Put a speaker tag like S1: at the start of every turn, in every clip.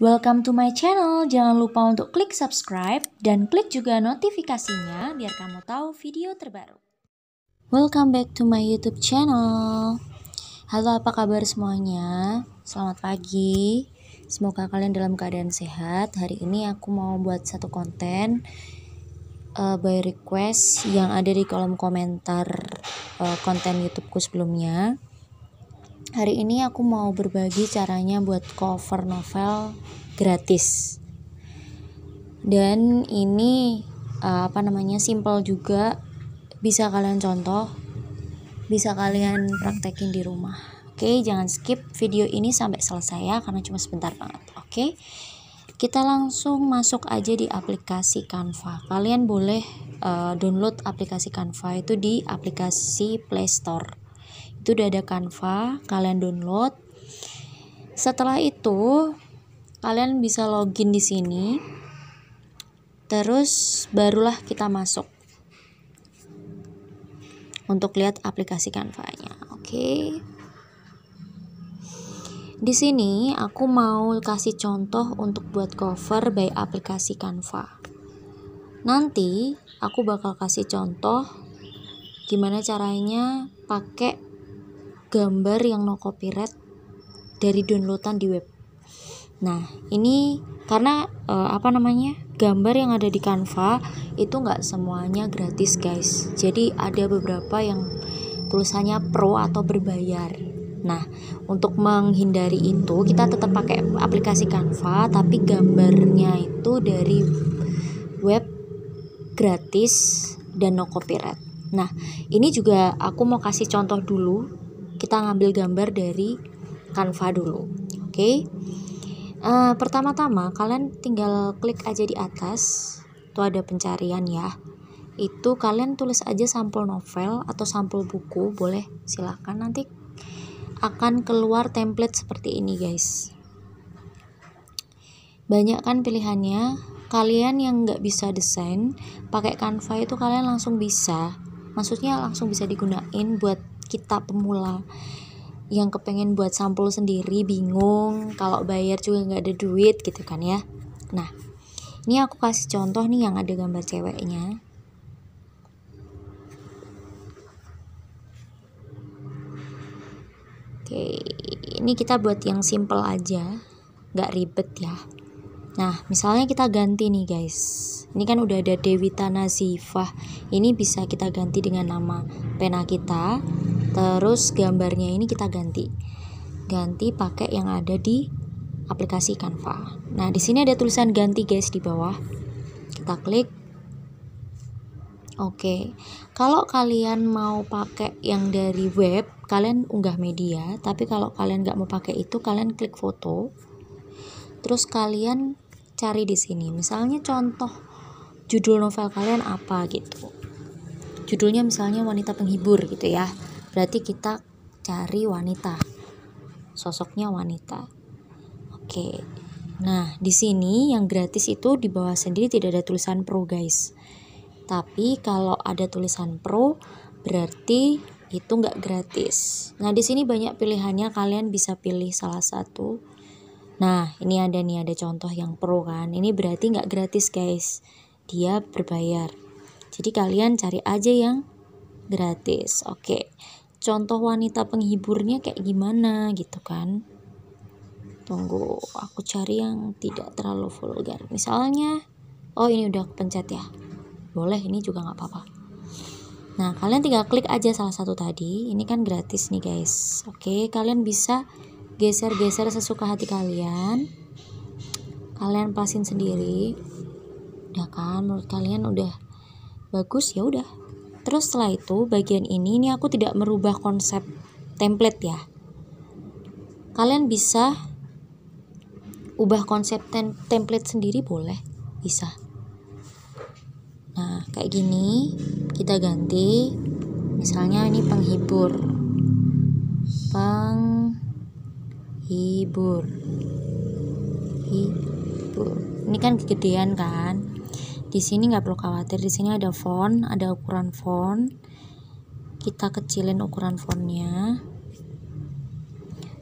S1: Welcome to my channel. Jangan lupa untuk klik subscribe dan klik juga notifikasinya biar kamu tahu video terbaru. Welcome back to my YouTube channel. Halo, apa kabar semuanya? Selamat pagi. Semoga kalian dalam keadaan sehat. Hari ini aku mau buat satu konten uh, by request yang ada di kolom komentar uh, konten YouTubeku sebelumnya hari ini aku mau berbagi caranya buat cover novel gratis dan ini eh, apa namanya simple juga bisa kalian contoh bisa kalian praktekin di rumah oke jangan skip video ini sampai selesai ya karena cuma sebentar banget oke kita langsung masuk aja di aplikasi Canva kalian boleh uh, download aplikasi Canva itu di aplikasi Play Store itu udah ada Canva kalian download setelah itu kalian bisa login di sini terus barulah kita masuk untuk lihat aplikasi Canva-nya oke okay? Di sini aku mau kasih contoh untuk buat cover by aplikasi Canva. Nanti aku bakal kasih contoh gimana caranya pakai gambar yang no copyright dari downloadan di web. Nah, ini karena e, apa namanya? gambar yang ada di Canva itu nggak semuanya gratis, guys. Jadi ada beberapa yang tulisannya pro atau berbayar. Nah, untuk menghindari itu kita tetap pakai aplikasi Canva tapi gambarnya itu dari web gratis dan no copyright. Nah, ini juga aku mau kasih contoh dulu kita ngambil gambar dari Canva dulu. Oke. Okay? Uh, eh, pertama-tama kalian tinggal klik aja di atas tuh ada pencarian ya itu kalian tulis aja sampul novel atau sampul buku boleh silahkan nanti akan keluar template seperti ini guys banyak kan pilihannya kalian yang nggak bisa desain pakai Canva itu kalian langsung bisa maksudnya langsung bisa digunain buat kita pemula yang kepengen buat sampul sendiri bingung kalau bayar juga nggak ada duit gitu kan ya nah ini aku kasih contoh nih yang ada gambar ceweknya oke ini kita buat yang simple aja nggak ribet ya nah misalnya kita ganti nih guys ini kan udah ada Dewi Tanasifah ini bisa kita ganti dengan nama pena kita terus gambarnya ini kita ganti ganti pakai yang ada di aplikasi Canva nah di sini ada tulisan ganti guys di bawah kita klik Oke, okay. kalau kalian mau pakai yang dari web, kalian unggah media. Tapi kalau kalian nggak mau pakai itu, kalian klik foto. Terus kalian cari di sini. Misalnya contoh judul novel kalian apa gitu. Judulnya misalnya wanita penghibur gitu ya berarti kita cari wanita sosoknya wanita oke nah di sini yang gratis itu di bawah sendiri tidak ada tulisan pro guys tapi kalau ada tulisan pro berarti itu nggak gratis nah di sini banyak pilihannya kalian bisa pilih salah satu nah ini ada nih ada contoh yang pro kan ini berarti nggak gratis guys dia berbayar jadi kalian cari aja yang gratis oke okay contoh wanita penghiburnya kayak gimana gitu kan tunggu aku cari yang tidak terlalu vulgar misalnya oh ini udah pencet ya boleh ini juga nggak apa-apa nah kalian tinggal klik aja salah satu tadi ini kan gratis nih guys oke kalian bisa geser-geser sesuka hati kalian kalian pasin sendiri udah kan menurut kalian udah bagus ya udah Terus setelah itu bagian ini ini aku tidak merubah konsep template ya. Kalian bisa ubah konsep tem template sendiri boleh, bisa. Nah, kayak gini kita ganti misalnya ini penghibur. Penghibur. Hibur. Ini kan kegedean kan? Di sini nggak perlu khawatir, di sini ada font, ada ukuran font. Kita kecilin ukuran fontnya.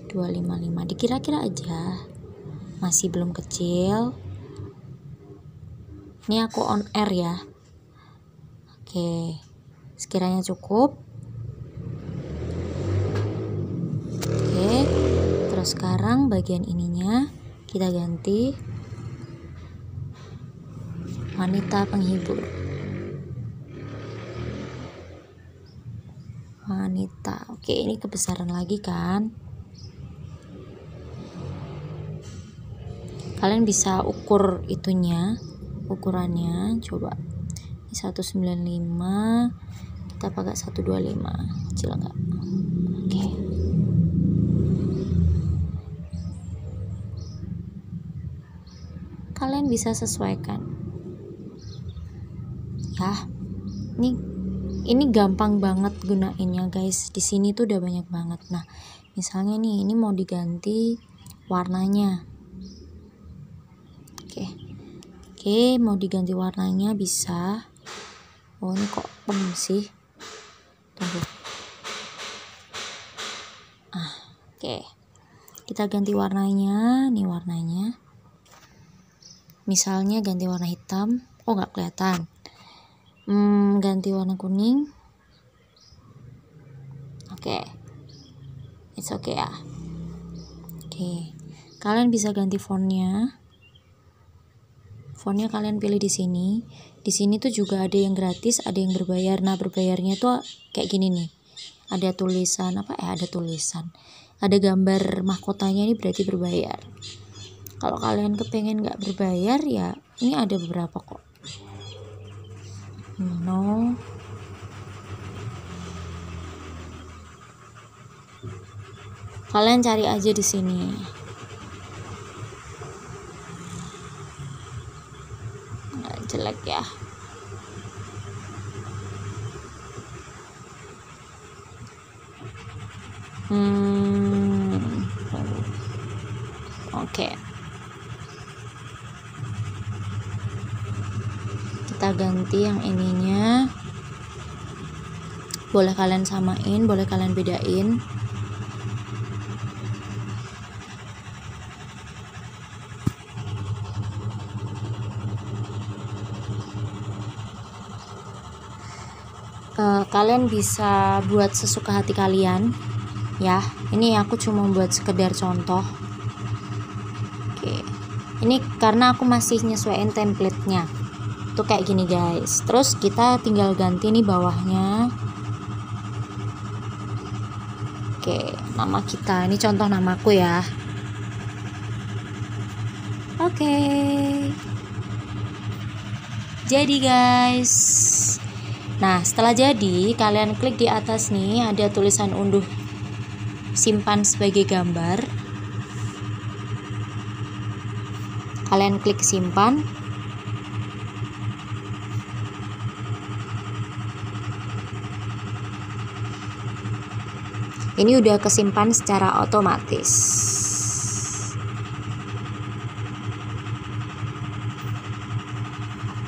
S1: 255 dikira-kira aja. Masih belum kecil. Ini aku on air ya. Oke. Sekiranya cukup. Oke. Terus sekarang bagian ininya kita ganti wanita penghibur wanita oke ini kebesaran lagi kan kalian bisa ukur itunya ukurannya coba ini 195 kita pakai 125 kecil enggak oke kalian bisa sesuaikan ya ini ini gampang banget gunainnya guys di sini tuh udah banyak banget nah misalnya nih ini mau diganti warnanya oke oke mau diganti warnanya bisa oh ini kok pem sih tunggu ah oke kita ganti warnanya nih warnanya misalnya ganti warna hitam oh nggak kelihatan hmm, ganti warna kuning oke okay. it's okay ya oke okay. kalian bisa ganti fontnya fontnya kalian pilih di sini di sini tuh juga ada yang gratis ada yang berbayar nah berbayarnya tuh kayak gini nih ada tulisan apa eh ada tulisan ada gambar mahkotanya ini berarti berbayar kalau kalian kepengen nggak berbayar ya ini ada beberapa kok nol kalian cari aja di sini nggak jelek ya hmm nanti yang ininya boleh kalian samain boleh kalian bedain eh, kalian bisa buat sesuka hati kalian ya ini aku cuma buat sekedar contoh oke ini karena aku masih nyesuaiin template-nya tuh kayak gini guys terus kita tinggal ganti nih bawahnya oke nama kita ini contoh namaku ya oke jadi guys nah setelah jadi kalian klik di atas nih ada tulisan unduh simpan sebagai gambar kalian klik simpan ini udah kesimpan secara otomatis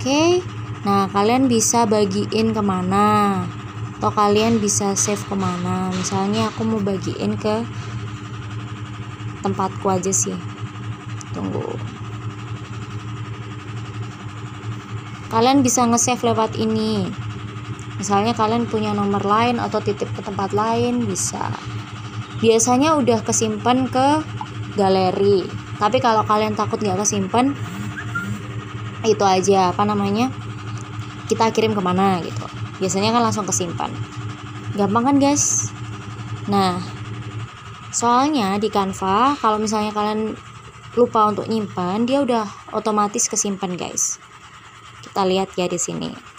S1: oke nah kalian bisa bagiin kemana atau kalian bisa save kemana misalnya aku mau bagiin ke tempatku aja sih tunggu kalian bisa nge-save lewat ini misalnya kalian punya nomor lain atau titip ke tempat lain bisa biasanya udah kesimpan ke galeri tapi kalau kalian takut nggak kesimpan itu aja apa namanya kita kirim kemana gitu biasanya kan langsung kesimpan gampang kan guys nah soalnya di Canva kalau misalnya kalian lupa untuk nyimpan dia udah otomatis kesimpan guys kita lihat ya di sini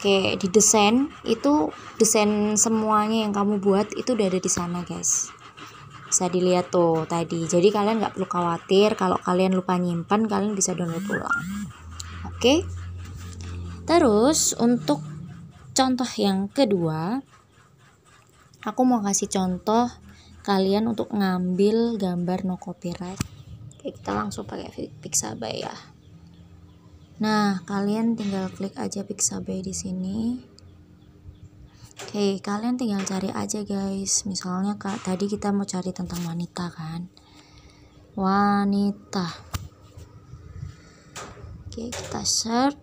S1: pakai di desain itu desain semuanya yang kamu buat itu udah ada di sana guys bisa dilihat tuh tadi jadi kalian nggak perlu khawatir kalau kalian lupa nyimpan kalian bisa download ulang oke okay? terus untuk contoh yang kedua aku mau kasih contoh kalian untuk ngambil gambar no copyright Oke, kita langsung pakai Pixabay ya Nah, kalian tinggal klik aja Pixabay di sini. Oke, kalian tinggal cari aja guys. Misalnya kak, tadi kita mau cari tentang wanita kan. Wanita. Oke, kita search.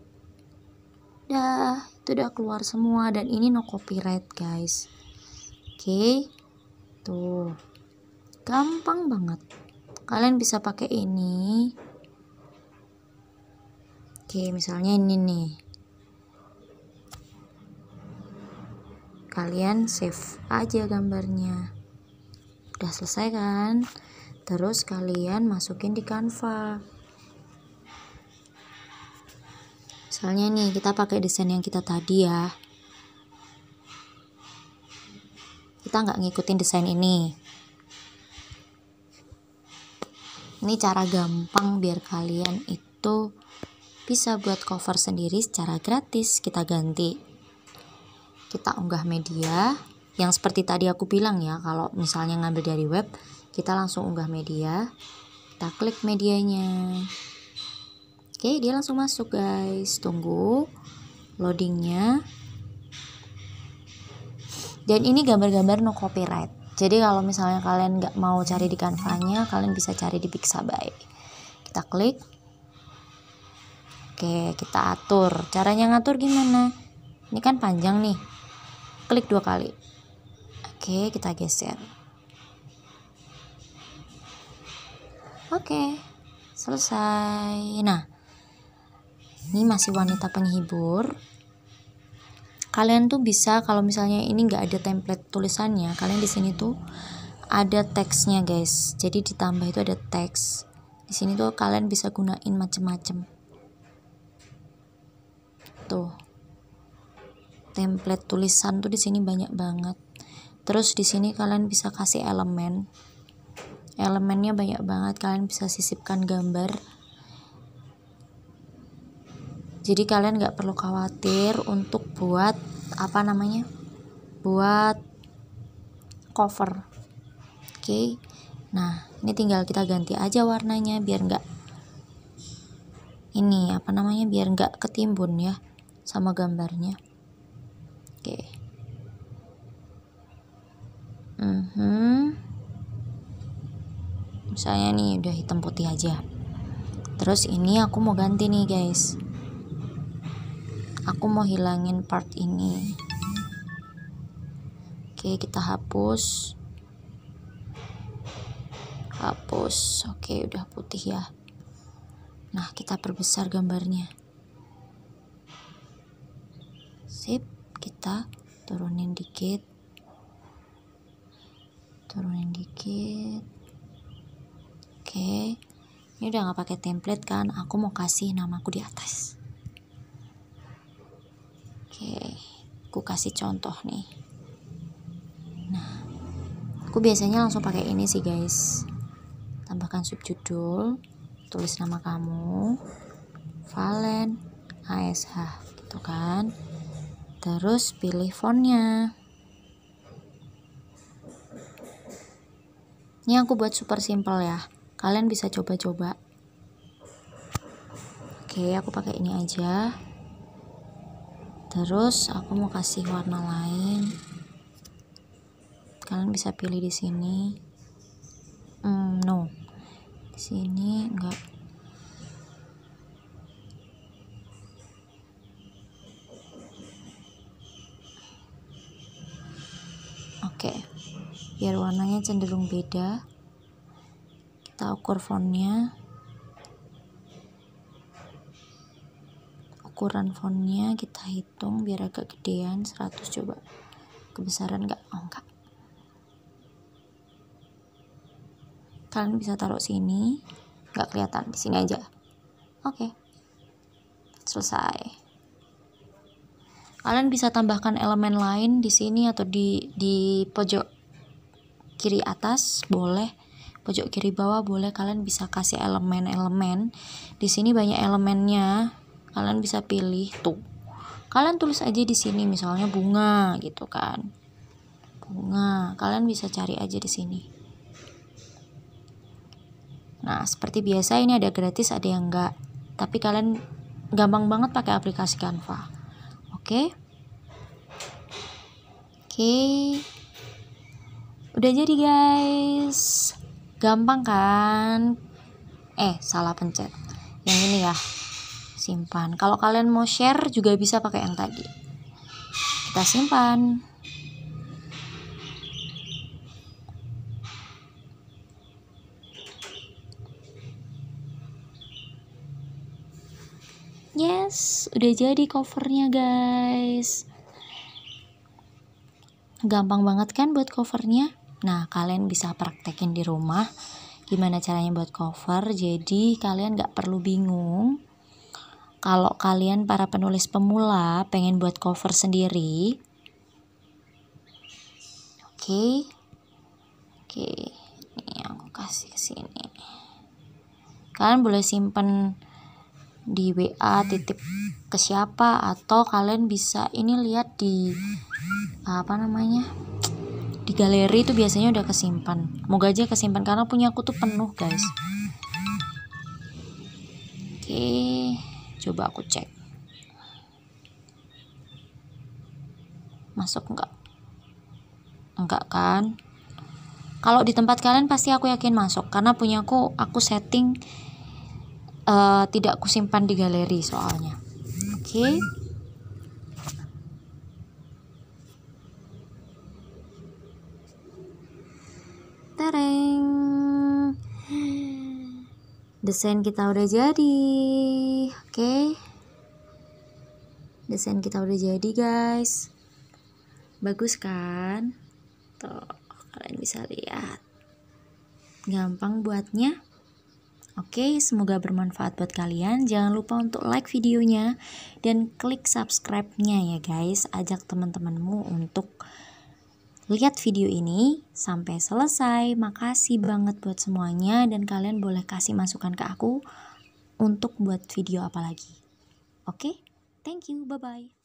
S1: Dah, itu udah keluar semua dan ini no copyright guys. Oke. Tuh. Gampang banget. Kalian bisa pakai ini. Oke, misalnya ini nih. Kalian save aja gambarnya. Udah selesai kan? Terus kalian masukin di Canva. Misalnya nih, kita pakai desain yang kita tadi ya. Kita nggak ngikutin desain ini. Ini cara gampang biar kalian itu bisa buat cover sendiri secara gratis. Kita ganti. Kita unggah media yang seperti tadi aku bilang ya, kalau misalnya ngambil dari web, kita langsung unggah media. Kita klik medianya. Oke, dia langsung masuk, guys. Tunggu loadingnya. Dan ini gambar-gambar no copyright. Jadi kalau misalnya kalian nggak mau cari di canva kalian bisa cari di Pixabay. Kita klik, Oke, kita atur. Caranya ngatur gimana? Ini kan panjang nih. Klik dua kali. Oke, kita geser. Oke, selesai. Nah, ini masih wanita penghibur. Kalian tuh bisa kalau misalnya ini nggak ada template tulisannya, kalian di sini tuh ada teksnya guys. Jadi ditambah itu ada teks. Di sini tuh kalian bisa gunain macem-macem tuh template tulisan tuh di sini banyak banget terus di sini kalian bisa kasih elemen elemennya banyak banget kalian bisa sisipkan gambar jadi kalian nggak perlu khawatir untuk buat apa namanya buat cover oke okay. nah ini tinggal kita ganti aja warnanya biar nggak ini apa namanya biar nggak ketimbun ya sama gambarnya. Oke. Okay. -hmm. Misalnya nih udah hitam putih aja. Terus ini aku mau ganti nih guys. Aku mau hilangin part ini. Oke, kita hapus. Hapus. Oke, udah putih ya. Nah, kita perbesar gambarnya sip kita turunin dikit turunin dikit oke ini udah nggak pakai template kan aku mau kasih namaku di atas oke aku kasih contoh nih nah aku biasanya langsung pakai ini sih guys tambahkan subjudul tulis nama kamu Valen ASH gitu kan Terus pilih fontnya. Ini aku buat super simple ya. Kalian bisa coba-coba. Oke, aku pakai ini aja. Terus aku mau kasih warna lain. Kalian bisa pilih di sini. Hmm, no. Di sini enggak. pakai biar warnanya cenderung beda kita ukur fontnya ukuran fontnya kita hitung biar agak gedean 100 coba kebesaran enggak oh kalian bisa taruh sini nggak kelihatan di sini aja oke okay. selesai kalian bisa tambahkan elemen lain di sini atau di di pojok kiri atas boleh pojok kiri bawah boleh kalian bisa kasih elemen-elemen di sini banyak elemennya kalian bisa pilih tuh kalian tulis aja di sini misalnya bunga gitu kan bunga kalian bisa cari aja di sini nah seperti biasa ini ada gratis ada yang enggak tapi kalian gampang banget pakai aplikasi Canva Oke. Oke. Udah jadi guys. Gampang kan? Eh, salah pencet. Yang ini ya. Simpan. Kalau kalian mau share juga bisa pakai yang tadi. Kita simpan. Yes, udah jadi covernya guys. Gampang banget kan buat covernya? Nah, kalian bisa praktekin di rumah gimana caranya buat cover. Jadi kalian gak perlu bingung. Kalau kalian para penulis pemula pengen buat cover sendiri, oke, okay. oke, okay. ini aku kasih ke sini. Kalian boleh simpen di WA titip ke siapa atau kalian bisa ini lihat di apa namanya di galeri itu biasanya udah kesimpan moga aja kesimpan karena punya aku tuh penuh guys oke coba aku cek masuk enggak enggak kan kalau di tempat kalian pasti aku yakin masuk karena punya aku aku setting uh, tidak kusimpan di galeri soalnya oke okay. tereng desain kita udah jadi oke okay. desain kita udah jadi guys bagus kan tuh kalian bisa lihat gampang buatnya Oke, semoga bermanfaat buat kalian. Jangan lupa untuk like videonya dan klik subscribe-nya ya guys. Ajak teman-temanmu untuk lihat video ini sampai selesai. Makasih banget buat semuanya dan kalian boleh kasih masukan ke aku untuk buat video apa lagi. Oke? Thank you. Bye bye.